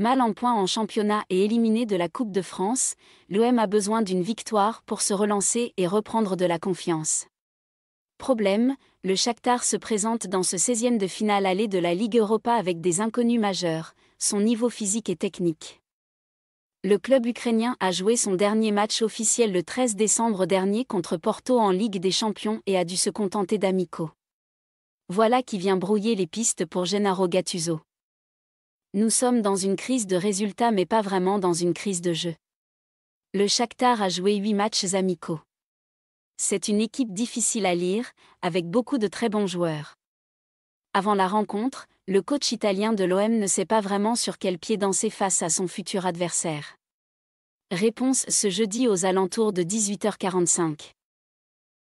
Mal en point en championnat et éliminé de la Coupe de France, l'OM a besoin d'une victoire pour se relancer et reprendre de la confiance. Problème, le Shakhtar se présente dans ce 16e de finale aller de la Ligue Europa avec des inconnus majeurs, son niveau physique et technique. Le club ukrainien a joué son dernier match officiel le 13 décembre dernier contre Porto en Ligue des Champions et a dû se contenter d'Amico. Voilà qui vient brouiller les pistes pour Gennaro Gattuso. Nous sommes dans une crise de résultats mais pas vraiment dans une crise de jeu. Le Shakhtar a joué 8 matchs amicaux. C'est une équipe difficile à lire, avec beaucoup de très bons joueurs. Avant la rencontre, le coach italien de l'OM ne sait pas vraiment sur quel pied danser face à son futur adversaire. Réponse ce jeudi aux alentours de 18h45.